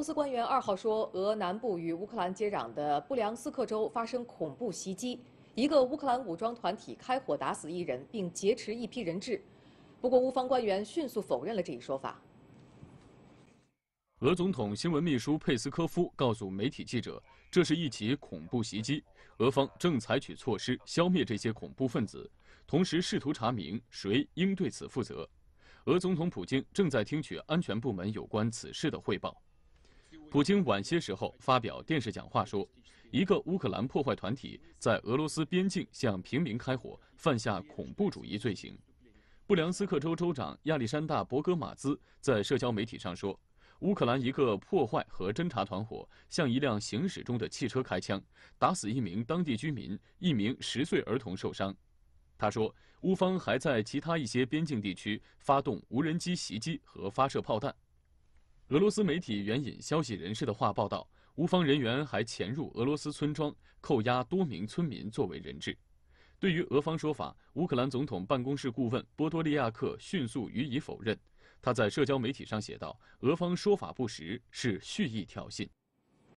罗斯官员二号说，俄南部与乌克兰接壤的布良斯克州发生恐怖袭击，一个乌克兰武装团体开火打死一人并劫持一批人质。不过，乌方官员迅速否认了这一说法。俄总统新闻秘书佩斯科夫告诉媒体记者，这是一起恐怖袭击，俄方正采取措施消灭这些恐怖分子，同时试图查明谁应对此负责。俄总统普京正在听取安全部门有关此事的汇报。普京晚些时候发表电视讲话说，一个乌克兰破坏团体在俄罗斯边境向平民开火，犯下恐怖主义罪行。布良斯克州州长亚历山大·博格马兹在社交媒体上说，乌克兰一个破坏和侦察团伙向一辆行驶中的汽车开枪，打死一名当地居民，一名十岁儿童受伤。他说，乌方还在其他一些边境地区发动无人机袭击和发射炮弹。俄罗斯媒体援引消息人士的话报道，乌方人员还潜入俄罗斯村庄，扣押多名村民作为人质。对于俄方说法，乌克兰总统办公室顾问波多利亚克迅速予以否认。他在社交媒体上写道：“俄方说法不实，是蓄意挑衅。”